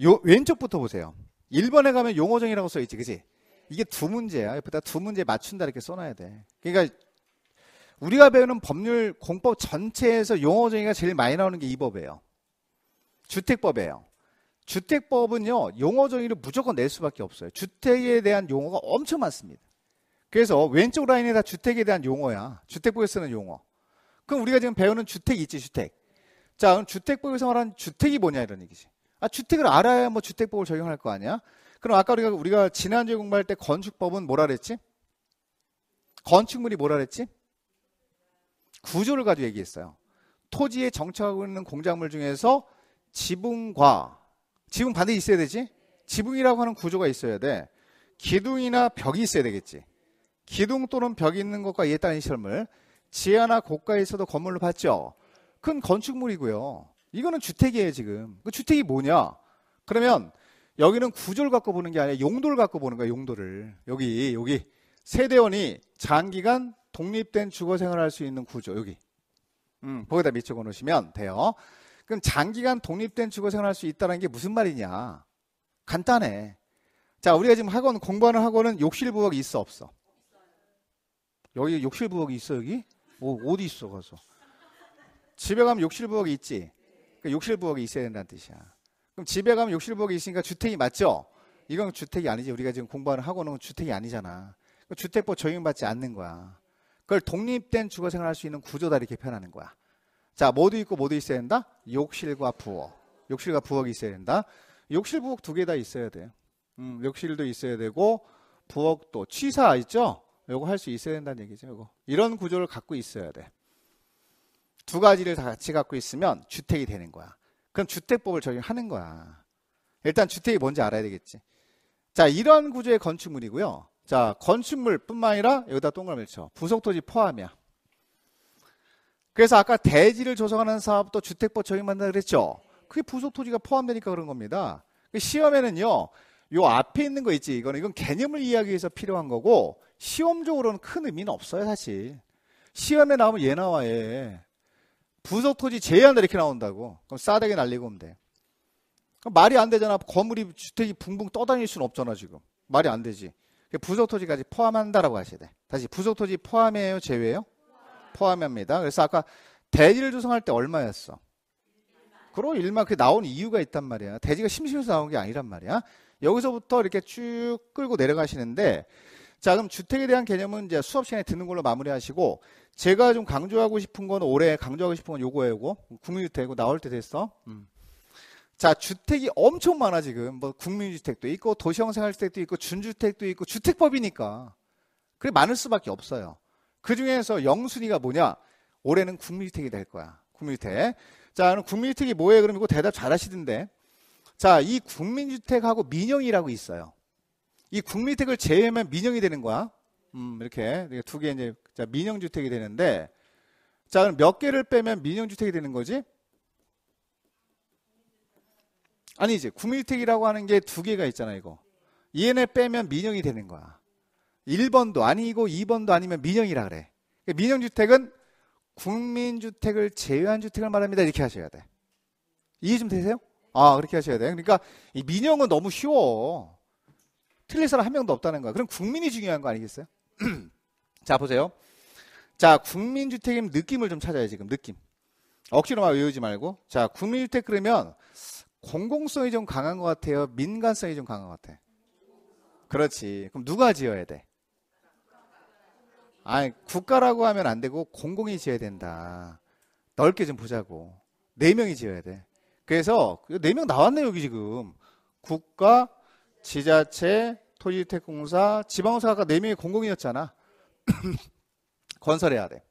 요 왼쪽부터 보세요. 1번에 가면 용어정이라고 써있지, 그지? 이게 두 문제야. 옆에다 두 문제 맞춘다 이렇게 써놔야 돼. 그러니까 우리가 배우는 법률 공법 전체에서 용어정의가 제일 많이 나오는 게 이 법이에요. 주택법이에요. 주택법은요, 용어정의를 무조건 낼 수밖에 없어요. 주택에 대한 용어가 엄청 많습니다. 그래서 왼쪽 라인에 다 주택에 대한 용어야. 주택법에 쓰는 용어. 그럼 우리가 지금 배우는 주택 있지, 주택. 자, 그럼 주택법에서 말하는 주택이 뭐냐, 이런 얘기지. 아, 주택을 알아야 뭐 주택법을 적용할 거 아니야? 그럼 아까 우리가, 우리가 지난주에 공부할 때 건축법은 뭐라 그랬지? 건축물이 뭐라 그랬지? 구조를 가지고 얘기했어요. 토지에 정착하고 있는 공작물 중에서 지붕과 지붕 반드시 있어야 되지? 지붕이라고 하는 구조가 있어야 돼. 기둥이나 벽이 있어야 되겠지. 기둥 또는 벽이 있는 것과 이에 따른 시설물 지하나 고가에서도 건물로 봤죠. 큰 건축물이고요. 이거는 주택이에요 지금. 그 주택이 뭐냐? 그러면 여기는 구조를 갖고 보는 게 아니라 용도를 갖고 보는 거야 용도를. 여기 여기 세대원이 장기간 독립된 주거 생활할 을수 있는 구조 여기. 음, 거기다 밑에 놓으시면 돼요. 그럼 장기간 독립된 주거 생활할 을수 있다는 게 무슨 말이냐? 간단해. 자, 우리가 지금 학원 공부하는 학원은 욕실 부엌이 있어 없어? 여기 욕실 부엌이 있어 여기? 어, 어디 있어 가서? 집에 가면 욕실 부엌이 있지. 그러니까 욕실 부엌이 있어야 된다는 뜻이야. 그럼 집에 가면 욕실 부엌이 있으니까 주택이 맞죠? 이건 주택이 아니지. 우리가 지금 공부하는 학원은 주택이 아니잖아. 주택법 적용받지 않는 거야. 그걸 독립된 주거 생활할 수 있는 구조다 이렇게 표현하는 거야. 자, 모두 있고 모두 있어야 된다? 욕실과 부엌. 욕실과 부엌이 있어야 된다. 욕실 부엌 두 개 다 있어야 돼. 음, 욕실도 있어야 되고 부엌도 취사 있죠? 요거 할 수 있어야 된다는 얘기죠. 요거. 이런 구조를 갖고 있어야 돼. 두 가지를 다 같이 갖고 있으면 주택이 되는 거야. 그럼 주택법을 적용하는 거야. 일단 주택이 뭔지 알아야 되겠지. 자, 이런 구조의 건축물이고요. 자, 건축물뿐만 아니라 여기다 동그라미를 쳐. 부속토지 포함이야. 그래서 아까 대지를 조성하는 사업도 주택법 적용한다 그랬죠. 그게 부속토지가 포함되니까 그런 겁니다. 그 시험에는요. 요 앞에 있는 거 있지. 이거는 이건 개념을 이해하기 위해서 필요한 거고 시험적으로는 큰 의미는 없어요, 사실. 시험에 나오면 얘 나와 얘. 분석 토지 제외한다 이렇게 나온다고. 그럼 싸대기 날리고 오면 돼. 그럼 말이 안 되잖아. 건물이 주택이 붕붕 떠다닐 수는 없잖아 지금. 말이 안 되지. 부석 그 토지까지 포함한다라고 하셔야 돼. 다시 부석 토지 포함해요, 제외요? 포함합니다. 그래서 아까 대지를 조성할 때 얼마였어? 그럼 일만 그 나온 이유가 있단 말이야. 대지가 심심해서 나온 게 아니란 말이야. 여기서부터 이렇게 쭉 끌고 내려가시는데 자, 그럼 주택에 대한 개념은 이제 수업 시간에 듣는 걸로 마무리하시고 제가 좀 강조하고 싶은 건 올해 강조하고 싶은 건 요거예요, 국민주택이고 나올 때 됐어. 음. 자, 주택이 엄청 많아 지금. 뭐 국민주택도 있고 도시형생활주택도 있고 준주택도 있고 주택법이니까. 그래 많을 수밖에 없어요. 그 중에서 영순위가 뭐냐? 올해는 국민주택이 될 거야. 국민주택. 자, 그럼 국민주택이 뭐예요? 그럼 이거 대답 잘 하시던데. 자, 이 국민주택하고 민영이라고 있어요. 이 국민주택을 제외하면 민영이 되는 거야. 음, 이렇게 두개 이제 자, 민영주택이 되는데 자, 그럼 몇 개를 빼면 민영주택이 되는 거지? 아니 이제 국민주택이라고 하는 게 두 개가 있잖아 이거. 얘네 빼면 민영이 되는 거야. 1번도 아니고 2번도 아니면 민영이라 그래. 그러니까 민영주택은 국민주택을 제외한 주택을 말합니다. 이렇게 하셔야 돼. 이해 좀 되세요? 아, 그렇게 하셔야 돼. 그러니까 이 민영은 너무 쉬워. 틀릴 사람 한 명도 없다는 거야. 그럼 국민이 중요한 거 아니겠어요? 자, 보세요. 자, 국민주택의 느낌을 좀 찾아야 지금 느낌. 억지로만 외우지 말고. 자, 국민주택 그러면 공공성이 좀 강한 것 같아요. 민간성이 좀 강한 것 같아. 그렇지. 그럼 누가 지어야 돼? 아니, 국가라고 하면 안 되고 공공이 지어야 된다. 넓게 좀 보자고. 네 명이 지어야 돼. 그래서 네 명 나왔네 여기 지금. 국가, 지자체, 토지주택공사, 지방공사가 아까 4명이 공공이었잖아. 건설해야 돼.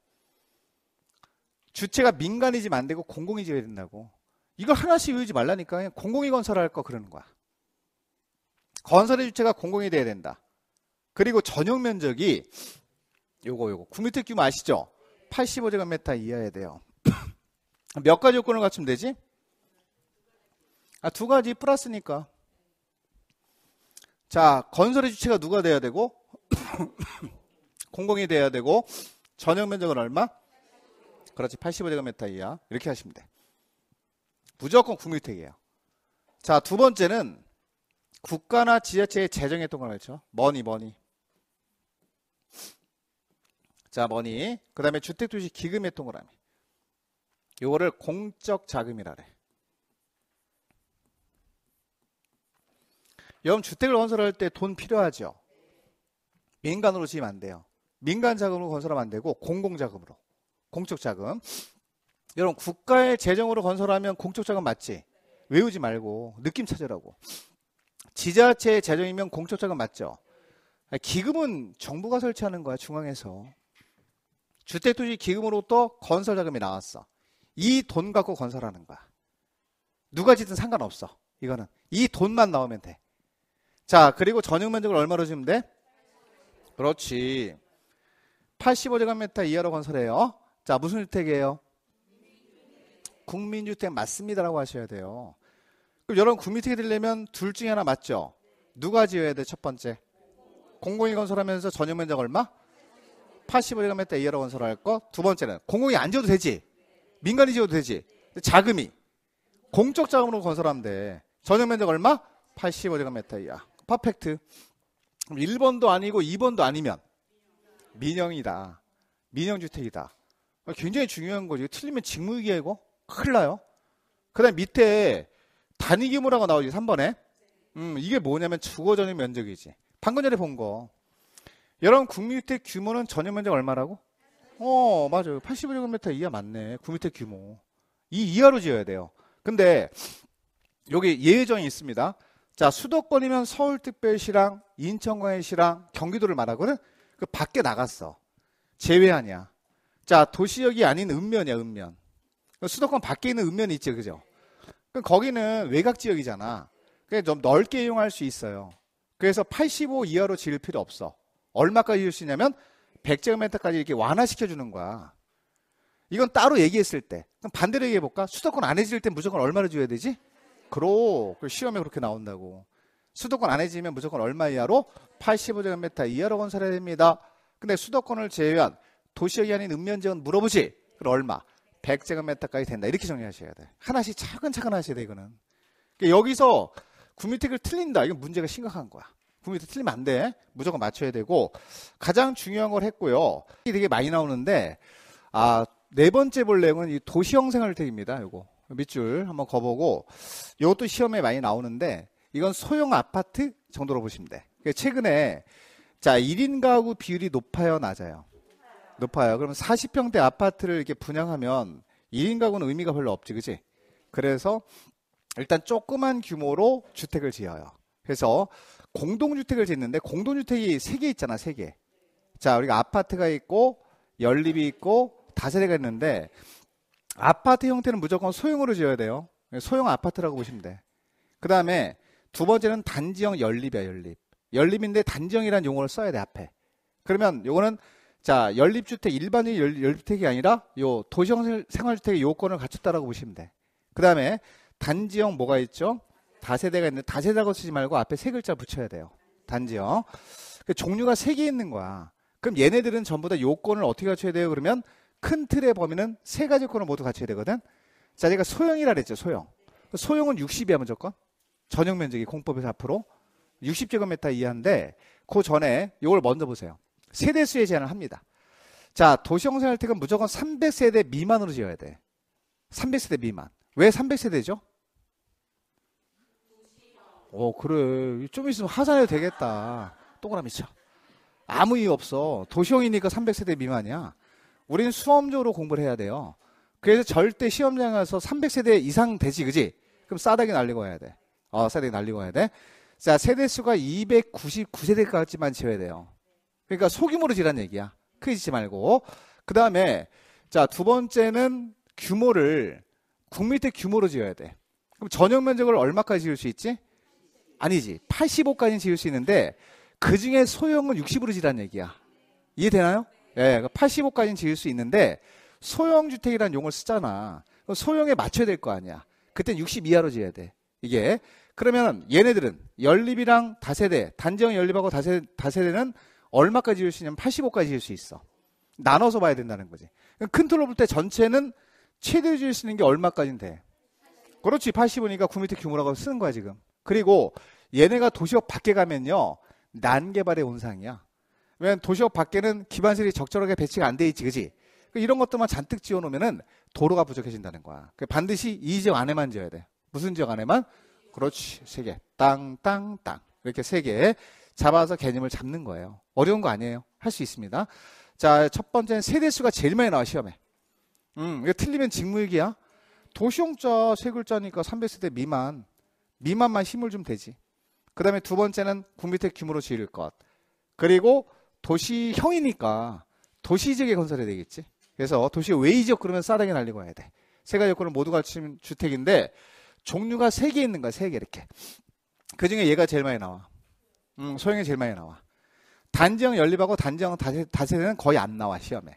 주체가 민간이지만안 되고 공공이 지어야 된다고. 이걸 하나씩 외우지 말라니까. 공공이 건설할 거 그러는 거야. 건설의 주체가 공공이 돼야 된다. 그리고 전용 면적이 요거 요거 구미터 규모 아시죠? 85제곱미터 이하야 돼요. 몇 가지 요건을 갖추면 되지? 아, 두 가지 플러스니까. 자, 건설의 주체가 누가 돼야 되고 공공이 돼야 되고 전용 면적은 얼마? 그렇지. 85제곱미터 이하. 이렇게 하시면 돼. 무조건 국민택이에요 자, 두 번째는 국가나 지자체의 재정의 동을 하죠 머니 머니. 자, 머니. 그다음에 주택 도시 기금의 동그라미. 요거를 공적 자금이라 래 여러분 주택을 건설할 때 돈 필요하죠. 민간으로 지으면 안 돼요. 민간 자금으로 건설하면 안 되고 공공 자금으로. 공적 자금. 여러분 국가의 재정으로 건설하면 공적 자금 맞지? 외우지 말고 느낌 찾으라고. 지자체의 재정이면 공적 자금 맞죠? 기금은 정부가 설치하는 거야 중앙에서. 주택투지 기금으로부터 건설 자금이 나왔어. 이 돈 갖고 건설하는 거야. 누가 지든 상관없어. 이거는 이 돈만 나오면 돼. 자, 그리고 전용 면적을 얼마로 주면 돼? 그렇지. 85제곱미터 이하로 건설해요. 자, 무슨 주택이에요? 국민주택 맞습니다라고 하셔야 돼요. 그럼 여러분 국민주택이 되려면 둘 중에 하나 맞죠? 누가 지어야 돼? 첫 번째. 공공이 건설하면서 전용 면적 얼마? 85제곱미터 이하로 건설할 거. 두 번째는 공공이 안 지어도 되지. 민간이 지어도 되지. 자금이 공적 자금으로 건설하면 돼. 전용 면적 얼마? 85제곱미터 이하. 퍼펙트. 1번도 아니고 2번도 아니면 민영이다. 민영주택이다. 굉장히 중요한 거죠. 틀리면 직무유기하고 큰일 나요. 그 다음 밑에 단위규모라고 나오지 3번에. 음, 이게 뭐냐면 주거 전용 면적이지. 방금 전에 본 거. 여러분 국민주택 규모는 전용 면적 얼마라고? 어 맞아요. 85제곱미터 이하 맞네. 국민주택 규모. 이 이하로 지어야 돼요. 근데 여기 예외정이 있습니다. 자, 수도권이면 서울특별시랑 인천광역시랑 경기도를 말하거든. 그 밖에 나갔어. 제외하냐. 자, 도시역이 아닌 읍면이야, 읍면. 그 수도권 밖에 있는 읍면이 있죠, 그죠? 그럼 거기는 외곽 지역이잖아. 그냥 좀 넓게 이용할 수 있어요. 그래서 85 이하로 지을 필요 없어. 얼마까지 지을 수 있냐면 100제곱미터까지 이렇게 완화시켜 주는 거야. 이건 따로 얘기했을 때. 그럼 반대로 얘기해 볼까? 수도권 안에 지을 때 무조건 얼마를 줘야 되지? 매크로 그 시험에 그렇게 나온다고. 수도권 안에 지면 무조건 얼마 이하로? 85제곱미터 이하로 건설해야 됩니다. 근데 수도권을 제외한 도시역이 아닌 읍면지역은 물어보지. 그럼 얼마? 100제곱미터까지 된다. 이렇게 정리하셔야 돼. 하나씩 차근차근 하셔야 돼, 이거는. 그러니까 여기서 구미택을 틀린다. 이건 문제가 심각한 거야. 구미택 틀리면 안 돼. 무조건 맞춰야 되고. 가장 중요한 걸 했고요. 이게 되게 많이 나오는데, 아, 네 번째 볼 내용은 이 도시 형생활 택입니다. 이거. 밑줄 한번 거보고 이것도 시험에 많이 나오는데 이건 소형 아파트 정도로 보시면 돼. 그러니까 최근에 자 1인 가구 비율이 높아요, 낮아요? 높아요. 그럼 40평대 아파트를 이렇게 분양하면 1인 가구는 의미가 별로 없지, 그지? 그래서 일단 조그만 규모로 주택을 지어요. 그래서 공동주택을 짓는데 공동주택이 3개 있잖아, 3개. 자, 우리가 아파트가 있고 연립이 있고 다세대가 있는데 아파트 형태는 무조건 소형으로 지어야 돼요. 소형 아파트라고 보시면 돼. 그 다음에 두 번째는 단지형 연립이야, 연립. 연립인데 단지형이라는 용어를 써야 돼, 앞에. 그러면 요거는 자, 연립주택, 일반적인 연립주택이 아니라 요 도시형 생활주택의 요건을 갖췄다라고 보시면 돼. 그 다음에 단지형 뭐가 있죠? 다세대가 있는데 다세대라고 쓰지 말고 앞에 세 글자 붙여야 돼요. 단지형. 그 종류가 세 개 있는 거야. 그럼 얘네들은 전부 다 요건을 어떻게 갖춰야 돼요? 그러면 큰 틀의 범위는 세 가지 권을 모두 갖춰야 되거든. 자, 제가 소형이라 그랬죠, 소형. 소형은 60이야, 무조건. 전용 면적이 공법에서 앞으로. 60제곱미터 이하인데, 그 전에 이걸 먼저 보세요. 세대수에 제한을 합니다. 자, 도시형생 활택은 무조건 300세대 미만으로 지어야 돼. 300세대 미만. 왜 300세대죠? 어, 그래. 좀 있으면 하산해도 되겠다. 동그라미 쳐. 아무 이유 없어. 도시형이니까 300세대 미만이야. 우린 수험적으로 공부를 해야 돼요. 그래서 절대 시험장 가서 300세대 이상 되지, 그지? 그럼 싸다게 날리고 와야 돼. 어, 싸다게 날리고 와야 돼. 자, 세대수가 299세대까지만 채워야 돼요. 그러니까 소규모로 지란 얘기야. 크게 짓지 말고. 그 다음에, 자, 두 번째는 규모를 국밀대 규모로 지어야 돼. 그럼 전용 면적을 얼마까지 지을 수 있지? 아니지. 85까지는 지을 수 있는데, 그 중에 소형은 60으로 지란 얘기야. 이해되나요? 예, 85까지는 그 지을 수 있는데 소형주택이라는 용어를 쓰잖아. 소형에 맞춰야 될 거 아니야. 그땐 60 이하로 지어야 돼. 이게. 그러면 얘네들은 연립이랑 다세대, 단정 연립하고 다세, 다세대는 얼마까지 지을 수 있냐면 85까지 지을 수 있어. 나눠서 봐야 된다는 거지. 큰틀로 볼 때 전체는 최대 지을 수 있는 게 얼마까지는 돼. 그렇지. 85니까 9m 규모라고 쓰는 거야, 지금. 그리고 얘네가 도시역 밖에 가면요. 난개발의 온상이야. 왜냐면 도시역 밖에는 기반실이 적절하게 배치가 안 돼 있지, 그지? 그러니까 이런 것들만 잔뜩 지어놓으면은 도로가 부족해진다는 거야. 그러니까 반드시 이 지역 안에만 지어야 돼. 무슨 지역 안에만? 그렇지, 세 개. 땅, 땅, 땅. 이렇게 세 개 잡아서 개념을 잡는 거예요. 어려운 거 아니에요. 할 수 있습니다. 자, 첫 번째는 세대수가 제일 많이 나와, 시험에. 음, 이거 틀리면 직무유기야. 도시용자 세 글자니까 300세대 미만. 미만만 힘을 좀대지그 다음에 두 번째는 국민택 규모로 지을 것. 그리고 도시형이니까 도시지역에 건설해야 되겠지. 그래서 도시 외이 지역 그러면 싸다게 날리고 해야 돼. 세 가지 요건을 모두 갖춘 주택인데 종류가 세 개 있는 거야. 세 개 이렇게. 그 중에 얘가 제일 많이 나와. 음, 소형이 제일 많이 나와. 단지형 연립하고 단지형 다세, 다세대는 거의 안 나와 시험에.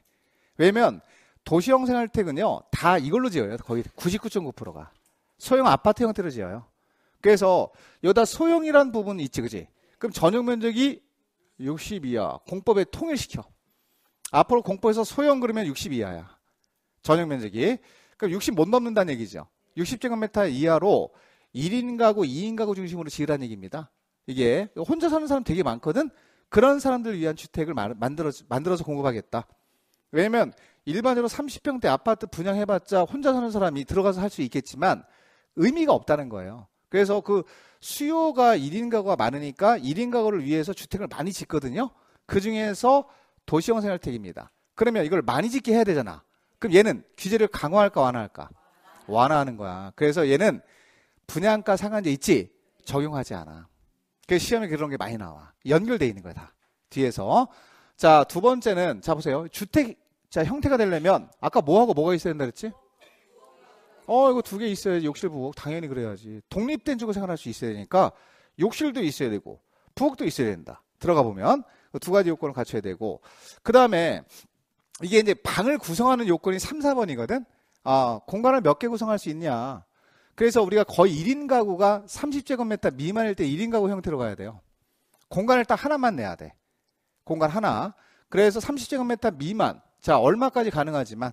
왜냐면 도시형 생활택은요 다 이걸로 지어요. 거의 99.9%가 소형 아파트 형태로 지어요. 그래서 여기다 소형이란 부분 있지, 그지? 그럼 전용 면적이 62야. 공법에 통일시켜. 앞으로 공법에서 소형 그러면 6 2이야 전용 면적이. 그럼 60 못 넘는다는 얘기죠. 60제곱미터 이하로 1인 가구, 2인 가구 중심으로 지으라는 얘기입니다. 이게 혼자 사는 사람 되게 많거든. 그런 사람들 위한 주택을 만들어 만들어서 공급하겠다. 왜냐면 일반적으로 30평대 아파트 분양해봤자 혼자 사는 사람이 들어가서 할 수 있겠지만 의미가 없다는 거예요. 그래서 그 수요가 1인 가구가 많으니까 1인 가구를 위해서 주택을 많이 짓거든요. 그 중에서 도시형 생활택입니다. 그러면 이걸 많이 짓게 해야 되잖아. 그럼 얘는 규제를 강화할까 완화할까? 완화하는 거야. 그래서 얘는 분양가 상한제 있지? 적용하지 않아. 그 시험에 그런 게 많이 나와. 연결돼 있는 거야 다. 뒤에서. 자, 두 번째는 자 보세요. 주택 자 형태가 되려면 아까 뭐하고 뭐가 있어야 된다 그랬지? 어 이거 두 개 있어야지 욕실 부엌 당연히 그래야지 독립된 주을 생활할 수 있어야 되니까 욕실도 있어야 되고 부엌도 있어야 된다 들어가 보면 그 두 가지 요건을 갖춰야 되고 그 다음에 이게 이제 방을 구성하는 요건이 3, 4번이거든 아 공간을 몇 개 구성할 수 있냐 그래서 우리가 거의 1인 가구가 30제곱미터 미만일 때 1인 가구 형태로 가야 돼요 공간을 딱 하나만 내야 돼 공간 하나 그래서 30제곱미터 미만 자 얼마까지 가능하지만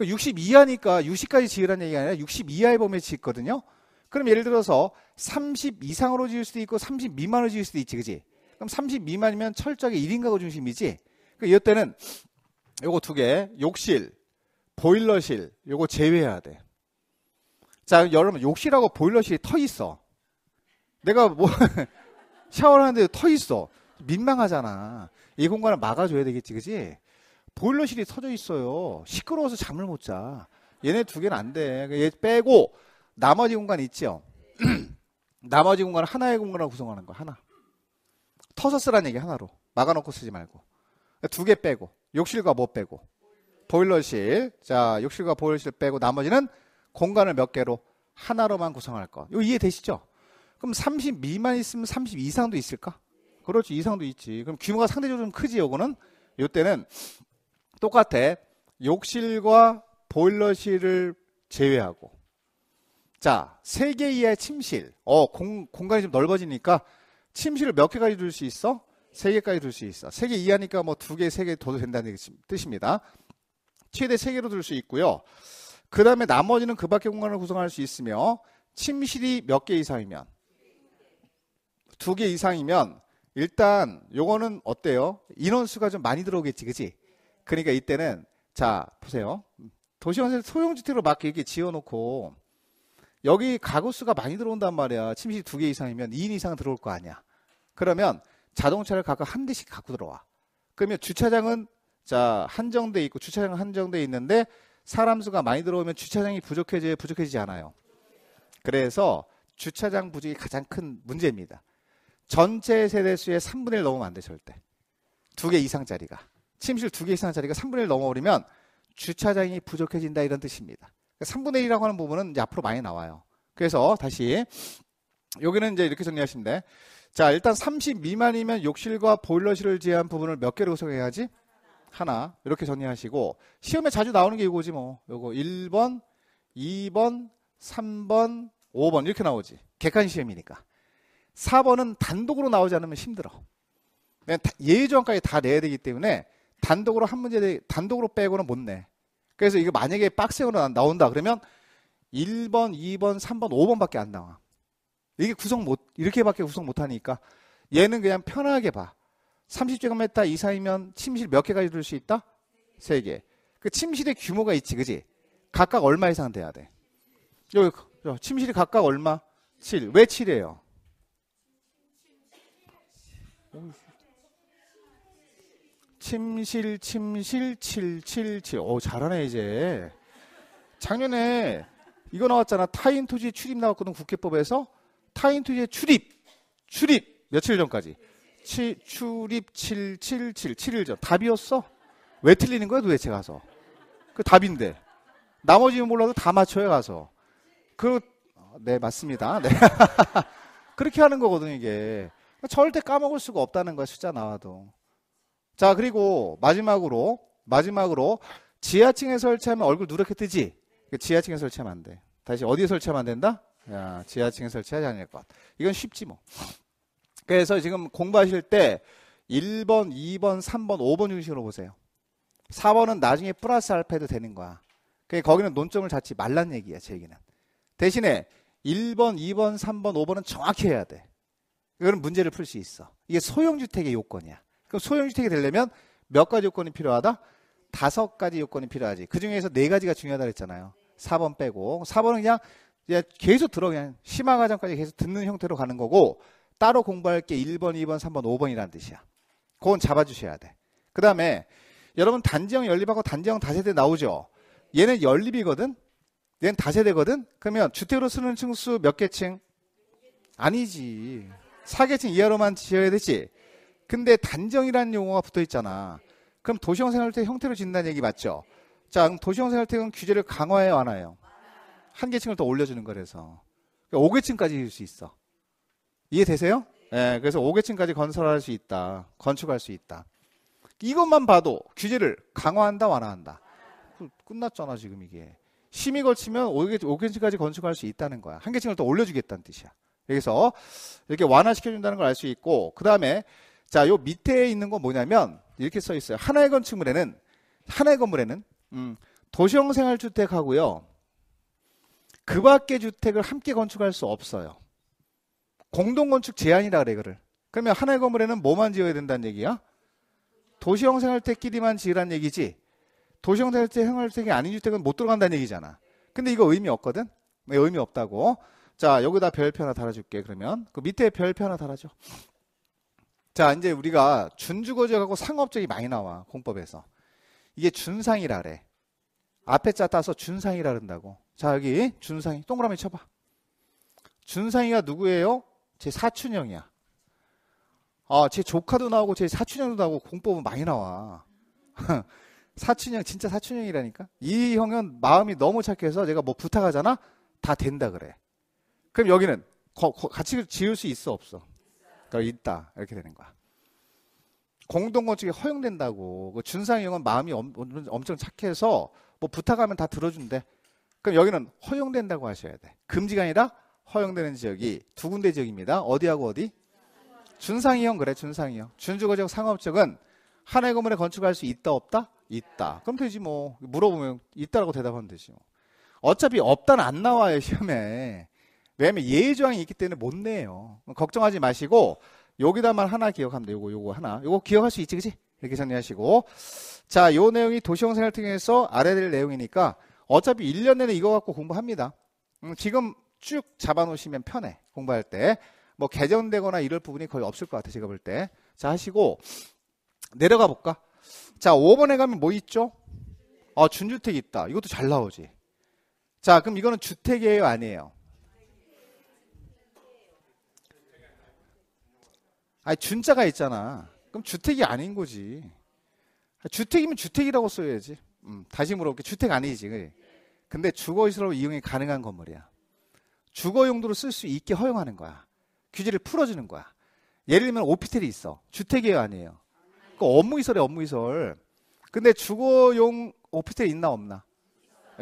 그러니까 6 2하니까 60까지 지으라는 얘기가 아니라 6 2하의 범위에 짓거든요. 그럼 예를 들어서 30 이상으로 지을 수도 있고 30 미만으로 지을 수도 있지, 그지? 그럼 30 미만이면 철저하게 1인 가구 중심이지. 그니까 이때는 요거 두 개, 욕실, 보일러실, 요거 제외해야 돼. 자, 여러분 욕실하고 보일러실이 터 있어. 내가 뭐 샤워를 하는데 터 있어. 민망하잖아. 이 공간을 막아줘야 되겠지, 그지? 보일러실이 터져 있어요. 시끄러워서 잠을 못 자. 얘네 두 개는 안 돼. 얘 빼고 나머지 공간 있죠. 나머지 공간을 하나의 공간으로 구성하는 거 하나. 터서 쓰란 얘기 하나로 막아놓고 쓰지 말고 두 개 빼고 욕실과 뭐 빼고 보일러실 자 욕실과 보일러실 빼고 나머지는 공간을 몇 개로 하나로만 구성할 거 이거 이해되시죠? 그럼 30 미만 있으면 30 이상도 있을까? 그렇지 이상도 있지. 그럼 규모가 상대적으로 좀 크지 요거는 요때는 똑같아. 욕실과 보일러실을 제외하고. 자, 세개 이하의 침실. 어, 공, 공간이 좀 넓어지니까 침실을 몇 개까지 둘 수 있어? 세 개까지 둘 수 있어. 세 개 이하니까 뭐 두 개, 세개 둬도 된다는 뜻입니다. 최대 세 개로 둘 수 있고요. 그 다음에 나머지는 그 밖의 공간을 구성할 수 있으며 침실이 몇 개 이상이면 두 개 이상이면 일단 요거는 어때요? 인원수가 좀 많이 들어오겠지, 그지? 그러니까 이때는 자 보세요. 도시원세 소형주택으로 막 이렇게 지어놓고 여기 가구 수가 많이 들어온단 말이야. 침실 두개 이상이면 2인 이상 들어올 거 아니야. 그러면 자동차를 각각 한 대씩 갖고 들어와. 그러면 주차장은 자 한정돼 있고 주차장은 한정돼 있는데 사람 수가 많이 들어오면 주차장이 부족해지 부족해지지 않아요. 그래서 주차장 부족이 가장 큰 문제입니다. 전체 세대 수의 3분의 1 넘으면 안돼 절대. 두개 이상짜리가. 침실 두 개 이상 자리가 3분의 1 넘어버리면 주차장이 부족해진다 이런 뜻입니다. 그 그러니까 3분의 1이라고 하는 부분은 이제 앞으로 많이 나와요. 그래서 다시 여기는 이제 이렇게 정리하시면 돼. 자, 일단 30 미만이면 욕실과 보일러실을 제외한 부분을 몇 개로 구성해야지? 하나. 이렇게 정리하시고 시험에 자주 나오는 게 이거지 뭐. 이거 1번, 2번, 3번, 5번 이렇게 나오지. 객관 시험이니까. 4번은 단독으로 나오지 않으면 힘들어. 예의 조항까지 다 내야 되기 때문에 단독으로 한 문제 단독으로 빼고는 못 내. 그래서 이거 만약에 빡세으로 나온다 그러면 1번, 2번, 3번, 5번밖에 안 나와. 이게 구성 못 이렇게밖에 구성 못 하니까 얘는 그냥 편하게 봐. 30제곱미터 이상이면 침실 몇개가지둘수 있다? 세 개. 그 침실의 규모가 있지, 그지? 각각 얼마 이상 돼야 돼? 여기 침실이 각각 얼마? 7. 왜 7이에요? 침실, 침실, 칠칠칠. 오, 잘하네, 이제. 작년에 이거 나왔잖아. 타인 토지 출입 나왔거든, 국회법에서. 타인 토지의 출입. 출입. 며칠 전까지. 치, 출입 칠칠칠 7일 전. 답이었어. 왜 틀리는 거야, 도대체 가서. 그 답인데. 나머지는 몰라도 다 맞춰요, 가서. 그, 네, 맞습니다. 네. 그렇게 하는 거거든, 이게. 절대 까먹을 수가 없다는 거야, 숫자 나와도. 자, 그리고 마지막으로, 마지막으로 지하층에 설치하면 얼굴 누렇게 뜨지? 지하층에 설치하면 안 돼. 다시 어디에 설치하면 안 된다? 야, 지하층에 설치하지 않을 것. 이건 쉽지 뭐. 그래서 지금 공부하실 때 1번, 2번, 3번, 5번 중심으로 보세요. 4번은 나중에 플러스 알파 해도 되는 거야. 그게 거기는 논점을 잡지 말란 얘기야, 제 얘기는. 대신에 1번, 2번, 3번, 5번은 정확히 해야 돼. 이거는 문제를 풀 수 있어. 이게 소형주택의 요건이야. 그 소형주택이 되려면 몇 가지 요건이 필요하다? 다섯 가지 요건이 필요하지. 그 중에서 네 가지가 중요하다 그랬잖아요. 4번 빼고. 4번은 그냥 계속 들어 그냥 심화 과정까지 계속 듣는 형태로 가는 거고 따로 공부할 게 1번, 2번, 3번, 5번이라는 뜻이야. 그건 잡아주셔야 돼. 그 다음에 여러분 단지형 연립하고 단지형 다세대 나오죠. 얘는 연립이거든. 얘는 다세대거든. 그러면 주택으로 쓰는 층수 몇 개층? 아니지. 4개층 이하로만 지어야 되지. 근데 단정이라는 용어가 붙어 있잖아. 그럼 도시형 생활주택 형태로 짓는다는 얘기 맞죠? 자, 도시형 생활주택은 규제를 강화해 완화해요. 한 계층을 더 올려주는 거라서. 그러니까 5계층까지 일수 있어. 이해되세요? 예, 네, 그래서 5계층까지 건설할 수 있다. 건축할 수 있다. 이것만 봐도 규제를 강화한다, 완화한다. 끝났잖아, 지금 이게. 심의 걸치면 5계층까지 건축할 수 있다는 거야. 한 계층을 더 올려주겠다는 뜻이야. 여기서 이렇게 완화시켜준다는 걸 알 수 있고, 그 다음에 자, 요 밑에 있는 건 뭐냐면 이렇게 써 있어요. 하나의 건축물에는 하나의 건물에는 음, 도시형 생활주택하고요. 그 밖의 주택을 함께 건축할 수 없어요. 공동 건축 제한이라 그래 그를. 그러면 하나의 건물에는 뭐만 지어야 된다는 얘기야? 도시형 생활주택끼리만 지으란 얘기지. 도시형 생활주택이 아닌 주택은 못 들어간다는 얘기잖아. 근데 이거 의미 없거든. 의미 없다고. 자, 여기다 별표 하나 달아줄게. 그러면 그 밑에 별표 하나 달아줘. 자, 이제 우리가 준주거적하고 상업적이 많이 나와, 공법에서. 이게 준상이라 그래. 앞에 자 따서 준상이라 그런다고. 자, 여기 준상이. 동그라미 쳐봐. 준상이가 누구예요? 제 사춘형이야. 아, 제 조카도 나오고 제 사춘형도 나오고 공법은 많이 나와. 사춘형 진짜 사춘형이라니까. 이 형은 마음이 너무 착해서 내가 뭐 부탁하잖아. 다 된다 그래. 그럼 여기는 거, 거, 같이 지을 수 있어 없어? 너 있다 이렇게 되는 거야. 공동건축이 허용된다고 그 준상이 형은 마음이 엄, 엄청 착해서 뭐 부탁하면 다 들어준대. 그럼 여기는 허용된다고 하셔야 돼. 금지가 아니라 허용되는 지역이 두 군데 지역입니다. 어디하고 어디? 준상이형 그래 준상이형. 준주거지역 상업지역은 한해 건물에 건축할 수 있다 없다? 있다. 그럼 되지 뭐 물어보면 있다라고 대답하면 되지 뭐. 어차피 없다는 안 나와요 시험에. 왜냐면 예의조항이 있기 때문에 못 내요. 걱정하지 마시고 여기다만 하나 기억하면 돼요. 요거 요거 하나. 요거 기억할 수 있지 그지? 이렇게 정리하시고 자, 요 내용이 도시형 생활통에서 알아야 될 내용이니까 어차피 1년 내내 이거 갖고 공부합니다. 음, 지금 쭉 잡아놓으시면 편해. 공부할 때. 뭐 개정되거나 이럴 부분이 거의 없을 것 같아. 제가 볼 때. 자, 하시고 내려가 볼까? 자, 5번에 가면 뭐 있죠? 어, 준주택 있다. 이것도 잘 나오지. 자, 그럼 이거는 주택이에요, 아니에요? 아니 준자가 있잖아. 그럼 주택이 아닌 거지. 주택이면 주택이라고 써야지. 음, 다시 물어볼게. 주택 아니지. 그래. 근데 주거시설로 이용이 가능한 건물이야. 주거 용도로 쓸 수 있게 허용하는 거야. 규제를 풀어주는 거야. 예를 들면 오피텔이 있어. 주택이에요, 아니에요? 그 업무이설에 업무이설. 근데 주거용 오피텔 있나 없나?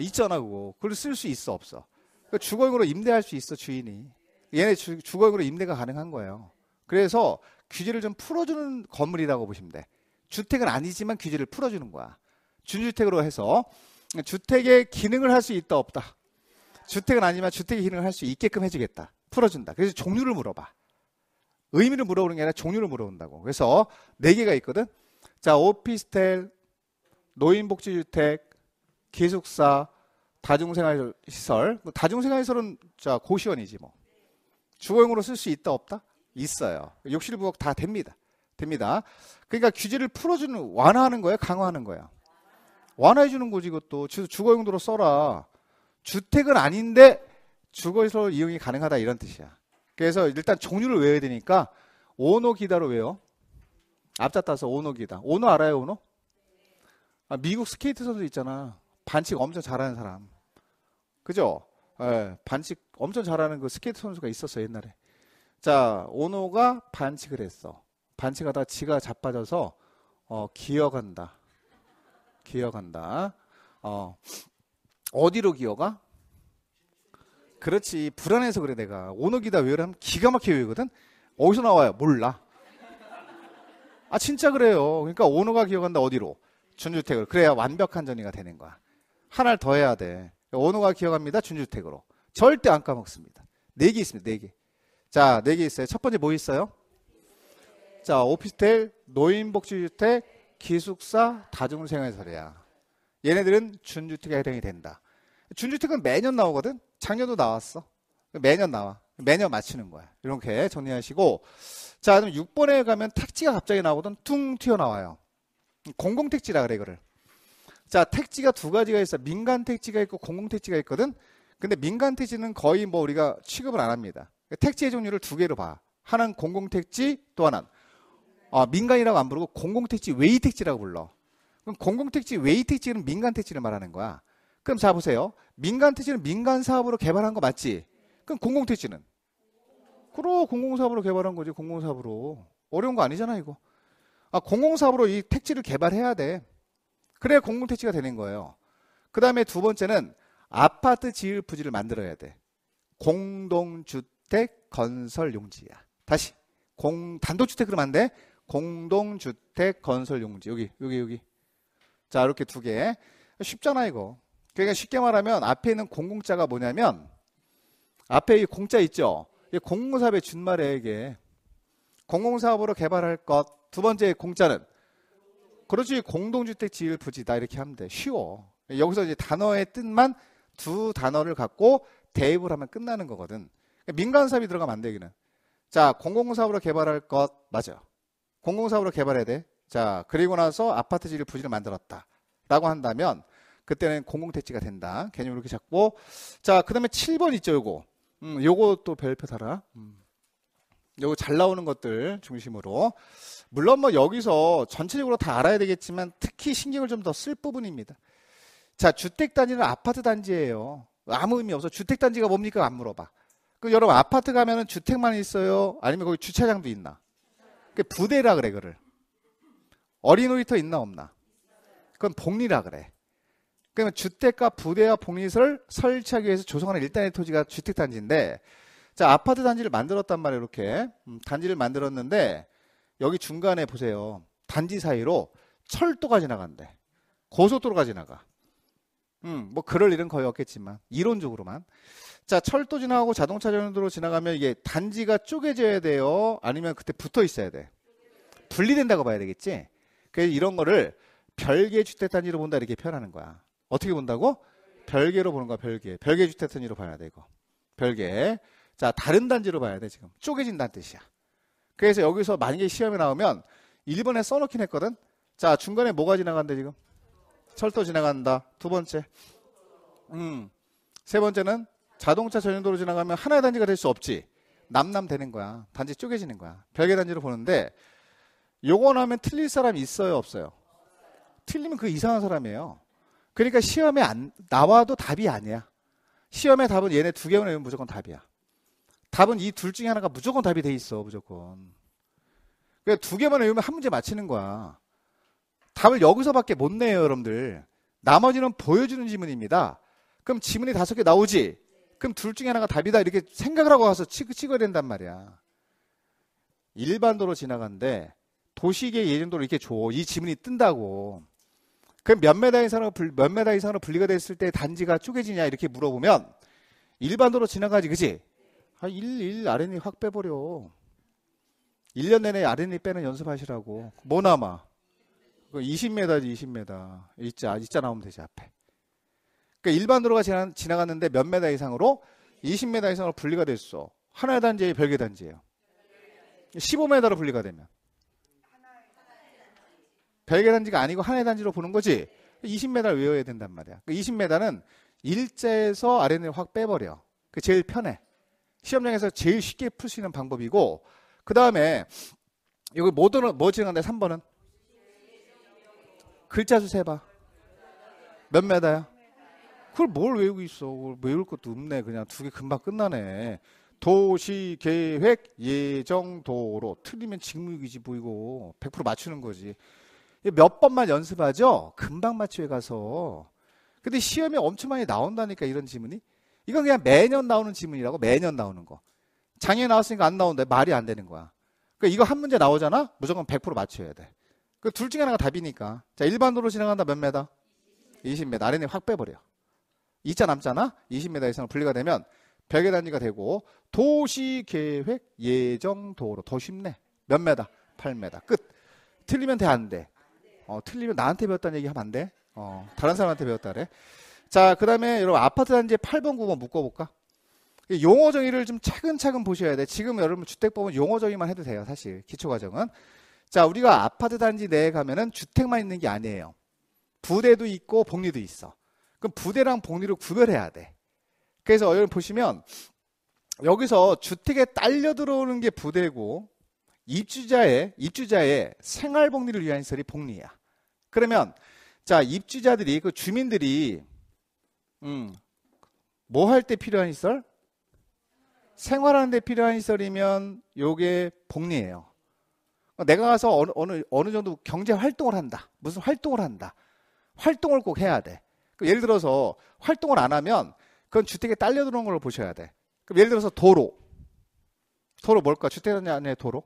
있잖아, 그거. 그걸 쓸 수 있어, 없어? 그러니까 주거용으로 임대할 수 있어, 주인이. 얘네 주, 주거용으로 임대가 가능한 거예요. 그래서 규제를 좀 풀어주는 건물이라고 보시면 돼. 주택은 아니지만 규제를 풀어주는 거야. 준주택으로 해서 주택의 기능을 할 수 있다 없다. 주택은 아니지만 주택의 기능을 할 수 있게끔 해주겠다. 풀어준다. 그래서 종류를 물어봐. 의미를 물어보는 게 아니라 종류를 물어본다고. 그래서 네 개가 있거든. 자, 오피스텔, 노인복지주택, 기숙사, 다중생활시설. 뭐 다중생활시설은 자 고시원이지 뭐. 주거용으로 쓸 수 있다 없다. 있어요. 욕실 부엌 다 됩니다. 됩니다. 그러니까 규제를 풀어주는 완화하는 거예요, 강화하는 거예요. 완화해 주는 거지 이것도 주거 용도로 써라. 주택은 아닌데 주거에서 이용이 가능하다 이런 뜻이야. 그래서 일단 종류를 외워야 되니까 오노기다로 외워. 앞자 따서 오노기다. 오노 알아요, 오노? 아, 미국 스케이트 선수 있잖아. 반칙 엄청 잘하는 사람. 그죠? 예, 반칙 엄청 잘하는 그 스케이트 선수가 있었어 옛날에. 자, 오노가 반칙을 했어. 반칙하다 지가 자빠져서 어, 기어간다. 기어간다. 어, 어디로 기어가? 그렇지. 불안해서 그래 내가. 오노기다 외우라면 기가 막히게 외우거든. 어디서 나와요? 몰라. 아 진짜 그래요. 그러니까 오노가 기어간다 어디로? 준주택을 그래야 완벽한 전이가 되는 거야. 하나를 더 해야 돼. 오노가 기어갑니다. 준주택으로. 절대 안 까먹습니다. 네 개 있습니다. 네 개. 자, 네 개 있어요. 첫 번째 뭐 있어요? 자, 오피스텔, 노인복지주택, 기숙사, 다중생활설이야. 얘네들은 준주택에 해당이 된다. 준주택은 매년 나오거든. 작년도 나왔어. 매년 나와. 매년 맞추는 거야. 이렇게 정리하시고 자, 그럼 6번에 가면 택지가 갑자기 나오거든. 퉁 튀어나와요. 공공택지라 그래 그거를 자, 택지가 두 가지가 있어. 민간 택지가 있고 공공 택지가 있거든. 근데 민간 택지는 거의 뭐 우리가 취급을 안 합니다. 택지의 종류를 두 개로 봐. 하나는 공공택지, 또 하나는 아, 민간이라고 안 부르고 공공택지, 외이택지라고 불러. 그럼 공공택지, 외이택지는 민간택지를 말하는 거야. 그럼 자 보세요. 민간택지는 민간사업으로 개발한 거 맞지? 그럼 공공택지는? 그럼 공공사업으로 개발한 거지, 공공사업으로. 어려운 거 아니잖아, 이거. 아, 공공사업으로 이 택지를 개발해야 돼. 그래야 공공택지가 되는 거예요. 그 다음에 두 번째는 아파트 지을 부지를 만들어야 돼. 공동주택. 주택 건설 용지야. 다시 공 단독주택 그러면 안 돼. 공동주택 건설 용지 여기 여기 여기. 자 이렇게 두 개. 쉽잖아 이거. 그러니까 쉽게 말하면 앞에 있는 공공자가 뭐냐면 앞에 이 공자 있죠. 이 공공사업의 준말에 게 공공사업으로 개발할 것. 두 번째 공자는 그렇지 공동주택 지을 부지다 이렇게 하면 돼. 쉬워. 여기서 이제 단어의 뜻만 두 단어를 갖고 대입을 하면 끝나는 거거든. 민간 사업이 들어가면 안되기는 자, 공공사업으로 개발할 것, 맞아. 공공사업으로 개발해야 돼. 자, 그리고 나서 아파트 지를 부지를 만들었다. 라고 한다면, 그때는 공공대지가 된다. 개념을 이렇게 잡고. 자, 그 다음에 7번 있죠, 요거. 음, 요거 또 별표 달아. 음. 요거 잘 나오는 것들 중심으로. 물론 뭐 여기서 전체적으로 다 알아야 되겠지만, 특히 신경을 좀 더 쓸 부분입니다. 자, 주택단지는 아파트 단지예요. 아무 의미 없어. 주택단지가 뭡니까? 안 물어봐. 그 여러분 아파트 가면은 주택만 있어요? 아니면 거기 주차장도 있나? 그 부대라 그래 그를. 어린 놀이터 있나 없나? 그건 복리라 그래. 그러면 주택과 부대와 복리를 설치하기 위해서 조성하는 일단의 토지가 주택 단지인데 자 아파트 단지를 만들었단 말이에요 이렇게 음, 단지를 만들었는데 여기 중간에 보세요 단지 사이로 철도가 지나간대 고속도로가 지나가 음뭐 그럴 일은 거의 없겠지만 이론적으로만 자, 철도 지나가고 자동차 전도로 용 지나가면 이게 단지가 쪼개져야 돼요? 아니면 그때 붙어 있어야 돼? 분리된다고 봐야 되겠지? 그래서 이런 거를 별개 주택단지로 본다 이렇게 표현하는 거야. 어떻게 본다고? 별개로 보는 거야, 별개. 별개 주택단지로 봐야 되고 별개. 자, 다른 단지로 봐야 돼, 지금. 쪼개진다는 뜻이야. 그래서 여기서 만약에 시험에 나오면 1번에 써놓긴 했거든? 자, 중간에 뭐가 지나간대, 지금? 철도 지나간다. 두 번째. 음. 세 번째는 자동차 전용도로 지나가면 하나의 단지가 될 수 없지. 남남 되는 거야. 단지 쪼개지는 거야. 별개 단지로 보는데 요건 하면 틀릴 사람 이 있어요, 없어요? 틀리면 그 이상한 사람이에요. 그러니까 시험에 안 나와도 답이 아니야. 시험의 답은 얘네 두 개만 외우면 무조건 답이야. 답은 이 둘 중에 하나가 무조건 답이 돼 있어, 무조건. 그러니까 두 개만 외우면 한 문제 맞히는 거야. 답을 여기서밖에 못 내요, 여러분들. 나머지는 보여주는 지문입니다. 그럼 지문이 다섯 개 나오지? 그럼 둘 중에 하나가 답이다 이렇게 생각을 하고 가서 치고야 된단 말이야. 일반도로 지나가는데 도시계 예정도로 이렇게 줘. 이 지문이 뜬다고. 그럼 몇 메다 이상으로 불, 몇 메다 이상으로 분리가 됐을 때 단지가 쪼개지냐 이렇게 물어보면 일반도로 지나가지 그지? 아, 1, 1 아랫니 확 빼버려. 1년 내내 아랫니 빼는 연습하시라고. 뭐 남아? 20m지 20m. 있자, 있자 나오면 되지 앞에. 그러니까 일반 도로가 지나, 지나갔는데 몇 메다 이상으로 20m 이상으로 분리가 됐어. 하나의 단지에 별개 단지예요. 15m로 분리가 되면. 별개 단지가 아니고 하나의 단지로 보는 거지. 20m 외워야 된단 말이야. 20m는 그러니까 일자에서 아래는 확 빼버려. 그 제일 편해. 시험장에서 제일 쉽게 풀 수 있는 방법이고, 그 다음에, 여기 뭐, 뭐 지나간다, 3번은? 글자 수 세봐. 몇 메다야? 그걸 뭘 외우고 있어? 외울 것도 없네. 그냥 두 개 금방 끝나네. 도시 계획 예정 도로 틀리면 직무유기지 보이고 뭐 100% 맞추는 거지. 몇 번만 연습하죠. 금방 맞추에 가서. 근데 시험에 엄청 많이 나온다니까 이런 질문이 이건 그냥 매년 나오는 질문이라고 매년 나오는 거. 작년에 나왔으니까 안 나온다. 말이 안 되는 거야. 그러니까 이거 한 문제 나오잖아. 무조건 100% 맞춰야 돼. 그 둘 중에 하나가 답이니까. 자, 일반 도로 지나간다 몇 메다? 20m. 아래는 확 빼버려. 2차 남잖아. 20m 이상 분리가 되면 별개 단위가 되고 도시계획 예정도로 더 쉽네. 몇 메다? 8m. 끝. 틀리면 돼, 안 돼? 어, 틀리면 나한테 배웠다는 얘기 하면 안 돼? 어, 다른 사람한테 배웠다래. 자, 그 다음에 여러분 아파트 단지 8번, 9번 묶어볼까? 용어 정의를 좀 차근차근 보셔야 돼. 지금 여러분 주택법은 용어 정의만 해도 돼요, 사실. 기초과정은. 자, 우리가 아파트 단지 내에 가면은 주택만 있는 게 아니에요. 부대도 있고 복리도 있어. 그럼 부대랑 복리를 구별해야 돼. 그래서 여기 보시면 여기서 주택에 딸려 들어오는 게 부대고 입주자의 입주자의 생활 복리를 위한 시설이 복리야. 그러면 자 입주자들이 그 주민들이 음, 뭐 할 때 필요한 시설? 생활하는 데 필요한 시설이면 요게 복리예요. 내가 가서 어느, 어느, 어느 정도 경제 활동을 한다. 무슨 활동을 한다. 활동을 꼭 해야 돼. 그 예를 들어서 활동을 안 하면 그건 주택에 딸려 들어온 걸로 보셔야 돼. 그럼 예를 들어서 도로. 도로 뭘까? 주택 안에 도로?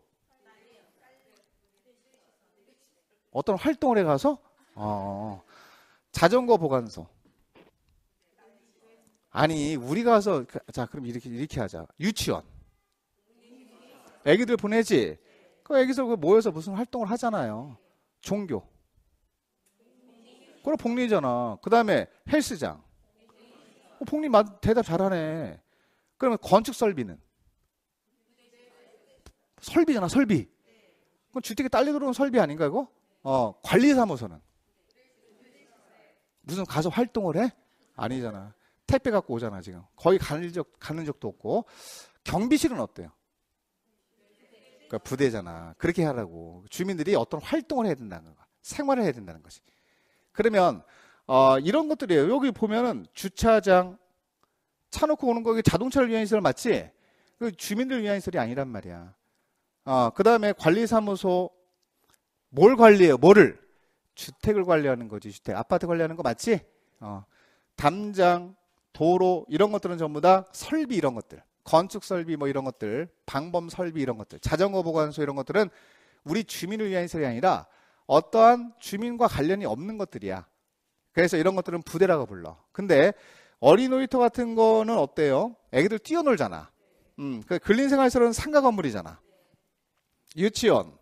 어떤 활동을 해 가서 어, 자전거 보관소. 아니 우리 가서 그, 자 그럼 이렇게 이렇게 하자. 유치원. 애기들 보내지. 그 애기들 모여서 무슨 활동을 하잖아요. 종교. 그럼 복리잖아. 그 다음에 헬스장. 어, 복리 맞, 대답 잘하네. 그러면 건축 설비는? 설비잖아, 설비. 그건 주택에 딸려 들어온 설비 아닌가, 이거? 어, 관리사무소는? 무슨 가서 활동을 해? 아니잖아. 택배 갖고 오잖아, 지금. 거의 가는, 적, 가는 적도 없고. 경비실은 어때요? 그러니까 부대잖아. 그렇게 하라고. 주민들이 어떤 활동을 해야 된다는 거야. 생활을 해야 된다는 것이. 그러면 어, 이런 것들이에요. 여기 보면은 주차장 차놓고 오는 거기 자동차를 위한 시설 맞지? 그 주민들 위한 시설이 아니란 말이야. 어, 그 다음에 관리사무소 뭘 관리해요? 뭐를? 주택을 관리하는 거지. 주택 아파트 관리하는 거 맞지? 어, 담장 도로 이런 것들은 전부 다 설비 이런 것들 건축 설비 뭐 이런 것들 방범 설비 이런 것들 자전거 보관소 이런 것들은 우리 주민을 위한 시설이 아니라 어떠한 주민과 관련이 없는 것들이야. 그래서 이런 것들은 부대라고 불러. 근데 어린 놀이터 같은 거는 어때요? 애기들 뛰어놀잖아. 음, 그 근린 생활시설은 상가 건물이잖아. 유치원,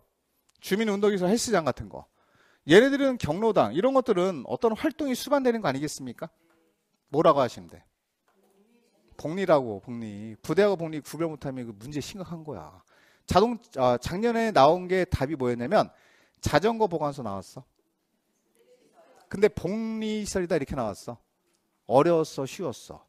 주민운동기술 헬스장 같은 거. 얘네들은 경로당 이런 것들은 어떤 활동이 수반되는 거 아니겠습니까? 뭐라고 하시면 돼. 복리라고 복리 부대하고 복리 구별 못하면 그 문제 심각한 거야. 자동 아, 작년에 나온 게 답이 뭐였냐면 자전거 보관소 나왔어. 근데 복리시설이다 이렇게 나왔어. 어려웠어, 쉬웠어.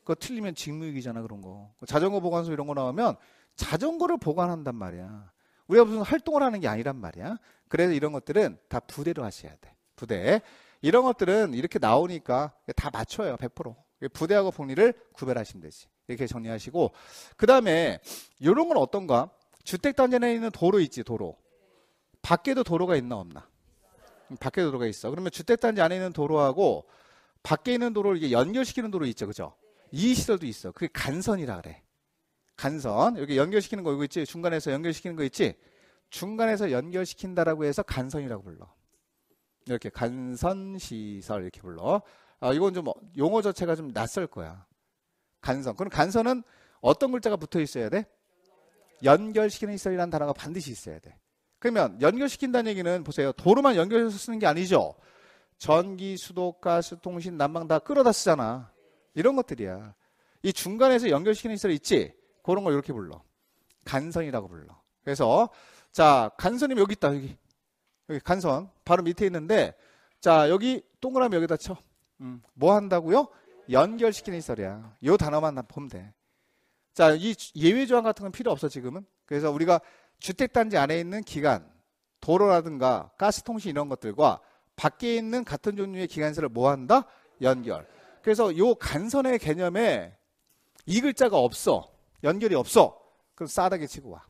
그거 틀리면 직무유기잖아 그런 거. 자전거 보관소 이런 거 나오면 자전거를 보관한단 말이야. 우리가 무슨 활동을 하는 게 아니란 말이야. 그래서 이런 것들은 다 부대로 하셔야 돼. 부대. 이런 것들은 이렇게 나오니까 다 맞춰요. 100%. 부대하고 복리를 구별하시면 되지. 이렇게 정리하시고 그 다음에 이런 건 어떤가? 주택 단지 내에 있는 도로 있지 도로. 밖에도 도로가 있나 없나? 밖에 도로가 있어. 그러면 주택단지 안에 있는 도로하고 밖에 있는 도로를 이게 연결시키는 도로 있죠, 그죠? 이 시설도 있어. 그게 간선이라 그래. 간선. 여기 연결시키는 거 이거 있지? 중간에서 연결시키는 거 있지? 중간에서 연결시킨다라고 해서 간선이라고 불러. 이렇게 간선 시설 이렇게 불러. 아, 이건 좀 용어 자체가 좀 낯설 거야. 간선. 그럼 간선은 어떤 글자가 붙어 있어야 돼? 연결시키는 시설이라는 단어가 반드시 있어야 돼. 그러면 연결시킨다는 얘기는 보세요. 도로만 연결해서 쓰는 게 아니죠. 전기, 수도, 가스, 통신, 난방 다 끌어다 쓰잖아. 이런 것들이야. 이 중간에서 연결시키는 시설 있지? 그런 걸 이렇게 불러. 간선이라고 불러. 그래서 자 간선이면 여기 있다 여기 여기 간선 바로 밑에 있는데 자 여기 동그라미 여기다 쳐. 음, 뭐 한다고요? 연결시키는 시설이야. 요 단어만 보면 돼. 자 이 예외 조항 같은 건 필요 없어 지금은. 그래서 우리가 주택단지 안에 있는 기관, 도로라든가 가스통신 이런 것들과 밖에 있는 같은 종류의 기관세를 모한다? 연결. 그래서 요 간선의 개념에 이 글자가 없어. 연결이 없어. 그럼 싸다게 치고 와.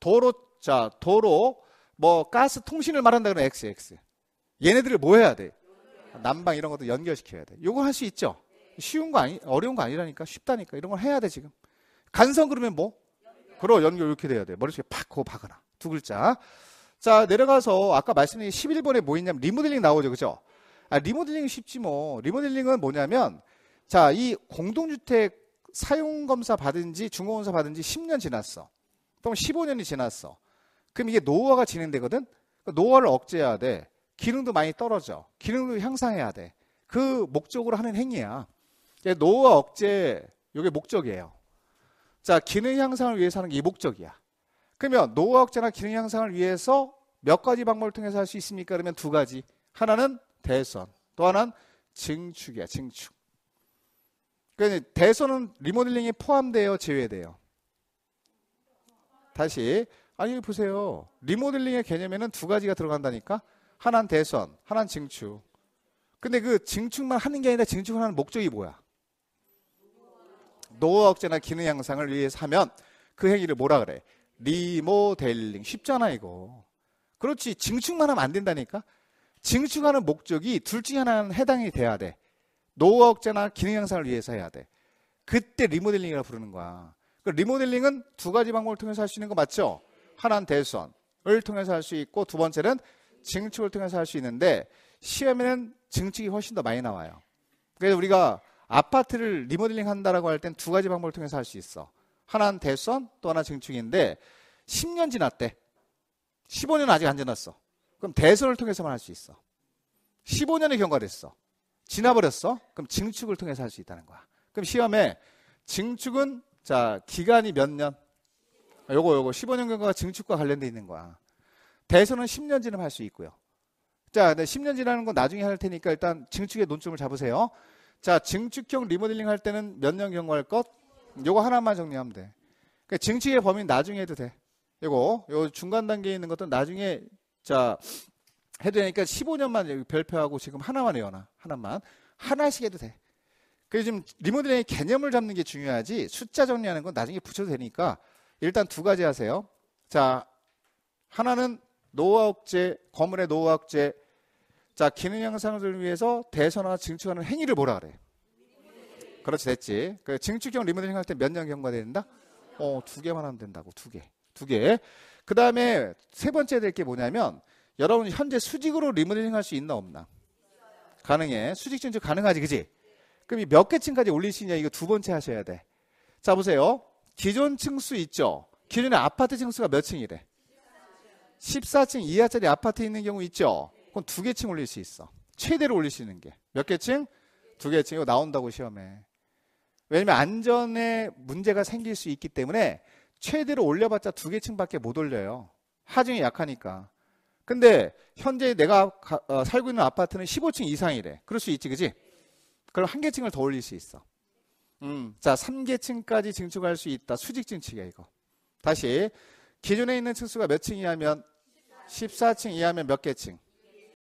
도로, 자, 도로, 뭐, 가스 통신을 말한다 그러면 X, X. 얘네들을 뭐 해야 돼? 난방 이런 것도 연결시켜야 돼. 요거 할 수 있죠? 쉬운 거 아니, 어려운 거 아니라니까. 쉽다니까. 이런 걸 해야 돼, 지금. 간선 그러면 뭐? 바로 연결 이렇게 돼야 돼. 머릿속에 팍 하고 박아라. 두 글자. 자, 내려가서 아까 말씀드린 11번에 뭐 있냐면 리모델링 나오죠. 그죠? 아, 리모델링은 쉽지 뭐. 리모델링은 뭐냐면 자, 이 공동주택 사용검사 받은 지 중공검사 받은 지 10년 지났어. 그럼 15년이 지났어. 그럼 이게 노화가 진행되거든? 그러니까 노화를 억제해야 돼. 기능도 많이 떨어져. 기능도 향상해야 돼. 그 목적으로 하는 행위야. 노화 억제, 이게 목적이에요. 자, 기능 향상을 위해서 하는 게 이 목적이야. 그러면 노화 억제나 기능 향상을 위해서 몇 가지 방법을 통해서 할 수 있습니까? 그러면 두 가지. 하나는 대선, 또 하나는 증축이야, 증축. 그러니까 대선은 리모델링이 포함되어 제외돼요. 다시 아니 보세요. 리모델링의 개념에는 두 가지가 들어간다니까. 하나는 대선, 하나는 증축. 근데 그 증축만 하는 게 아니라 증축하는 을 목적이 뭐야? 노후 억제나 기능 향상을 위해서 하면 그 행위를 뭐라 그래? 리모델링. 쉽잖아, 이거. 그렇지. 증축만 하면 안 된다니까? 증축하는 목적이 둘 중에 하나는 해당이 돼야 돼. 노후 억제나 기능 향상을 위해서 해야 돼. 그때 리모델링이라고 부르는 거야. 그 리모델링은 두 가지 방법을 통해서 할 수 있는 거 맞죠? 하나는 대선을 통해서 할 수 있고 두 번째는 증축을 통해서 할 수 있는데 시험에는 증축이 훨씬 더 많이 나와요. 그래서 우리가 아파트를 리모델링 한다라고 할 땐 두 가지 방법을 통해서 할 수 있어. 하나는 대선, 또 하나 증축인데 10년 지났대. 15년 아직 안 지났어. 그럼 대선을 통해서만 할 수 있어. 15년이 경과됐어. 지나버렸어. 그럼 증축을 통해서 할 수 있다는 거야. 그럼 시험에 증축은 자 기간이 몇 년? 요거 요거 15년 경과가 증축과 관련돼 있는 거야. 대선은 10년 지나면 할 수 있고요. 자, 근데 10년 지나는 건 나중에 할 테니까 일단 증축의 논점을 잡으세요. 자, 증축형 리모델링 할 때는 몇 년 경과할 것? 요거 하나만 정리하면 돼. 그러니까 증축의 범위는 나중에 해도 돼. 요거, 요 중간 단계에 있는 것도 나중에 자 해도 되니까 15년만 별표하고 지금 하나만 해요나 하나만 하나씩 해도 돼. 그래서 지금 리모델링의 개념을 잡는 게 중요하지 숫자 정리하는 건 나중에 붙여도 되니까 일단 두 가지 하세요. 자, 하나는 노후화억제, 건물의 노후화억제 자, 기능 향상을 위해서 대선화 증축하는 행위를 뭐라 그래? 그렇지 됐지. 그 증축형 리모델링 할 때 몇 년 경과 된다? 어, 두 개만 하면 된다고. 두 개. 두 개. 그다음에 세 번째 될 게 뭐냐면 여러분 현재 수직으로 리모델링 할 수 있나 없나? 가능해. 수직 증축 가능하지. 그지 그럼 이 몇 개 층까지 올리시냐 이거 두 번째 하셔야 돼. 자, 보세요. 기존 층수 있죠. 기존의 아파트 층수가 몇 층이래? 14층 이하짜리 아파트 있는 경우 있죠. 그럼두 개 층 올릴 수 있어. 최대로 올릴 수 있는 게. 몇 개층? 두 개 층. 이거 나온다고 시험에. 왜냐면 안전에 문제가 생길 수 있기 때문에 최대로 올려봤자 두 개층밖에 못 올려요. 하중이 약하니까. 근데 현재 내가 가, 어, 살고 있는 아파트는 15층 이상이래. 그럴 수 있지, 그지? 그럼 한 개층을 더 올릴 수 있어. 음, 자, 3개층까지 증축할 수 있다. 수직 증축이야, 이거. 다시. 기존에 있는 층수가 몇 층이냐면 14층 이하면 몇 개층?